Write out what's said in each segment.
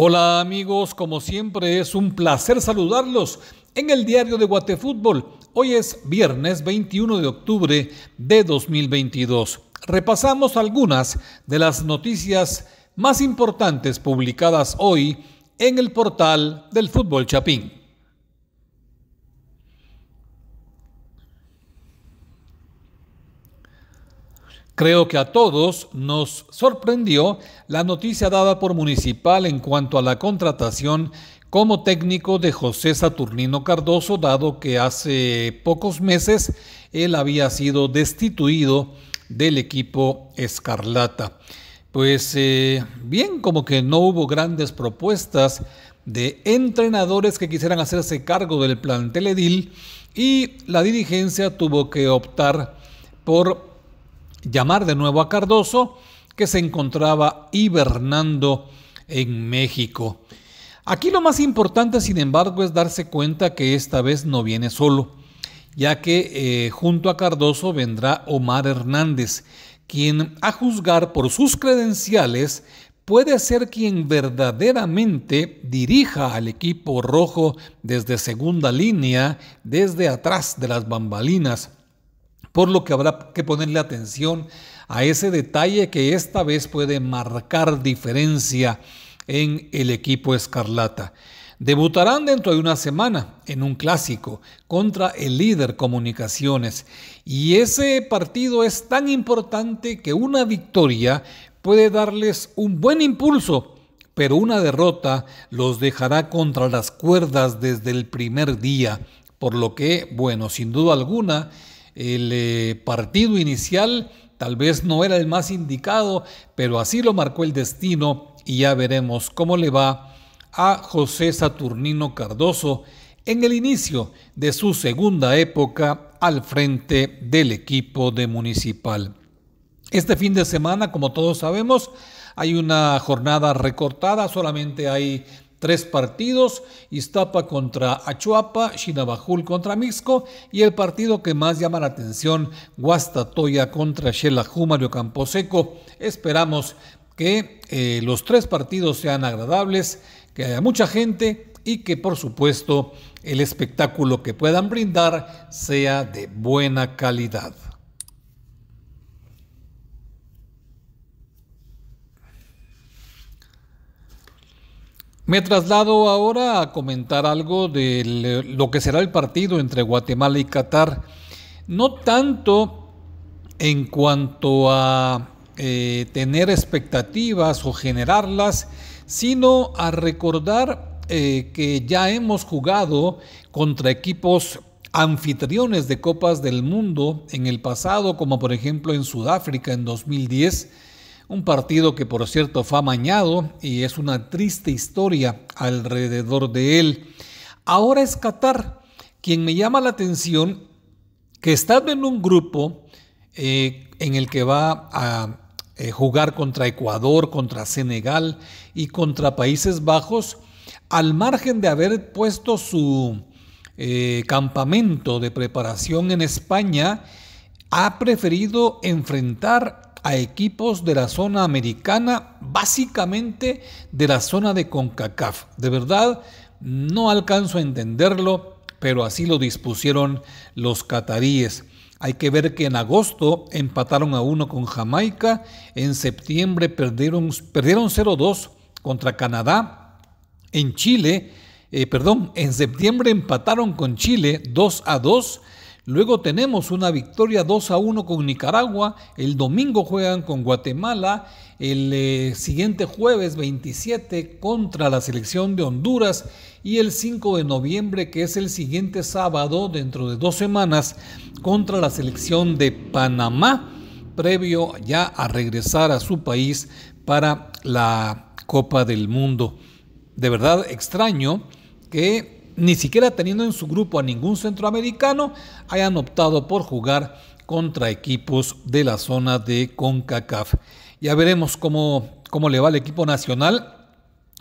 Hola amigos, como siempre es un placer saludarlos en el diario de Guatefútbol. Hoy es viernes 21 de octubre de 2022. Repasamos algunas de las noticias más importantes publicadas hoy en el portal del Fútbol Chapín. Creo que a todos nos sorprendió la noticia dada por Municipal en cuanto a la contratación como técnico de José Saturnino Cardoso, dado que hace pocos meses él había sido destituido del equipo Escarlata. Pues eh, bien, como que no hubo grandes propuestas de entrenadores que quisieran hacerse cargo del plan edil y la dirigencia tuvo que optar por llamar de nuevo a Cardoso, que se encontraba hibernando en México. Aquí lo más importante, sin embargo, es darse cuenta que esta vez no viene solo, ya que eh, junto a Cardoso vendrá Omar Hernández, quien, a juzgar por sus credenciales, puede ser quien verdaderamente dirija al equipo rojo desde segunda línea, desde atrás de las bambalinas por lo que habrá que ponerle atención a ese detalle que esta vez puede marcar diferencia en el equipo escarlata. Debutarán dentro de una semana en un clásico contra el líder comunicaciones y ese partido es tan importante que una victoria puede darles un buen impulso, pero una derrota los dejará contra las cuerdas desde el primer día, por lo que, bueno, sin duda alguna, el eh, partido inicial tal vez no era el más indicado, pero así lo marcó el destino y ya veremos cómo le va a José Saturnino Cardoso en el inicio de su segunda época al frente del equipo de Municipal. Este fin de semana, como todos sabemos, hay una jornada recortada, solamente hay tres partidos, Iztapa contra Achuapa, Chinabajul contra Mixco y el partido que más llama la atención, Guastatoya contra Xelajú, Jumario Camposeco. Esperamos que eh, los tres partidos sean agradables, que haya mucha gente y que por supuesto el espectáculo que puedan brindar sea de buena calidad. Me traslado ahora a comentar algo de lo que será el partido entre Guatemala y Qatar. No tanto en cuanto a eh, tener expectativas o generarlas, sino a recordar eh, que ya hemos jugado contra equipos anfitriones de Copas del Mundo en el pasado, como por ejemplo en Sudáfrica en 2010 un partido que por cierto fue amañado y es una triste historia alrededor de él. Ahora es Qatar quien me llama la atención que está en un grupo eh, en el que va a eh, jugar contra Ecuador, contra Senegal y contra Países Bajos, al margen de haber puesto su eh, campamento de preparación en España, ha preferido enfrentar a equipos de la zona americana, básicamente de la zona de CONCACAF. De verdad, no alcanzo a entenderlo, pero así lo dispusieron los cataríes. Hay que ver que en agosto empataron a uno con Jamaica, en septiembre perdieron, perdieron 0-2 contra Canadá, en Chile, eh, perdón, en septiembre empataron con Chile 2 a 2 Luego tenemos una victoria 2 a 1 con Nicaragua, el domingo juegan con Guatemala, el eh, siguiente jueves 27 contra la selección de Honduras y el 5 de noviembre, que es el siguiente sábado, dentro de dos semanas, contra la selección de Panamá, previo ya a regresar a su país para la Copa del Mundo. De verdad extraño que ni siquiera teniendo en su grupo a ningún centroamericano, hayan optado por jugar contra equipos de la zona de CONCACAF. Ya veremos cómo, cómo le va al equipo nacional.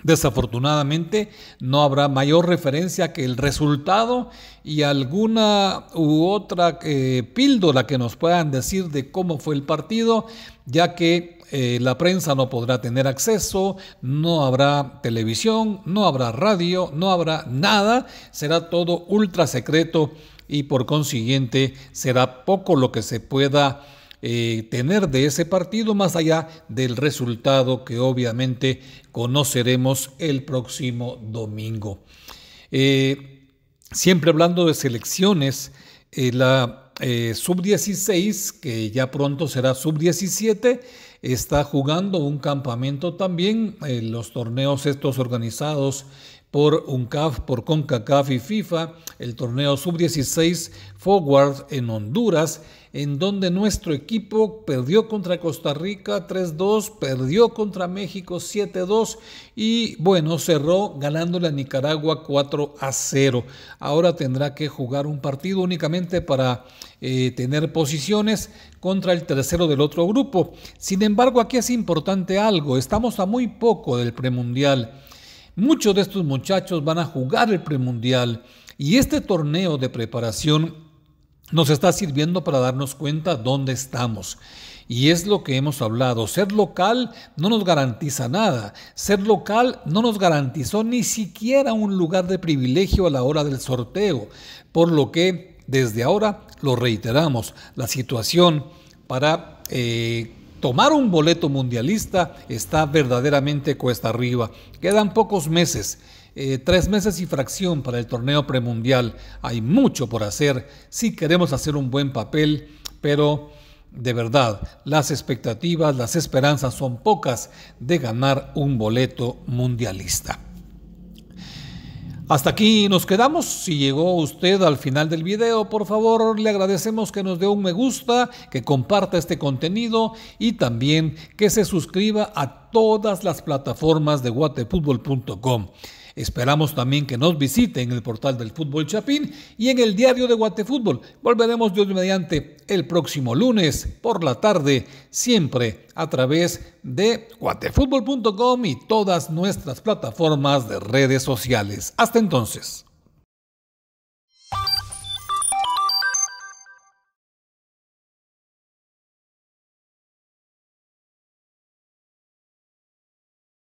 Desafortunadamente no habrá mayor referencia que el resultado y alguna u otra eh, píldora que nos puedan decir de cómo fue el partido, ya que eh, la prensa no podrá tener acceso, no habrá televisión, no habrá radio, no habrá nada, será todo ultra secreto y por consiguiente será poco lo que se pueda eh, tener de ese partido más allá del resultado que obviamente conoceremos el próximo domingo. Eh, siempre hablando de selecciones, la eh, sub-16, que ya pronto será sub-17, está jugando un campamento también, eh, los torneos estos organizados por UNCAF, por CONCACAF y FIFA, el torneo sub-16 Forward en Honduras, en donde nuestro equipo perdió contra Costa Rica 3-2, perdió contra México 7-2 y bueno, cerró ganándole a Nicaragua 4-0. Ahora tendrá que jugar un partido únicamente para eh, tener posiciones contra el tercero del otro grupo. Sin embargo, aquí es importante algo, estamos a muy poco del premundial. Muchos de estos muchachos van a jugar el premundial y este torneo de preparación nos está sirviendo para darnos cuenta dónde estamos. Y es lo que hemos hablado. Ser local no nos garantiza nada. Ser local no nos garantizó ni siquiera un lugar de privilegio a la hora del sorteo. Por lo que desde ahora lo reiteramos. La situación para eh, Tomar un boleto mundialista está verdaderamente cuesta arriba. Quedan pocos meses, eh, tres meses y fracción para el torneo premundial. Hay mucho por hacer si queremos hacer un buen papel, pero de verdad las expectativas, las esperanzas son pocas de ganar un boleto mundialista. Hasta aquí nos quedamos. Si llegó usted al final del video, por favor le agradecemos que nos dé un me gusta, que comparta este contenido y también que se suscriba a todas las plataformas de guatefutbol.com. Esperamos también que nos visite en el portal del Fútbol Chapín y en el diario de Guatefútbol. Volveremos de hoy mediante el próximo lunes por la tarde, siempre a través de guatefútbol.com y todas nuestras plataformas de redes sociales. Hasta entonces.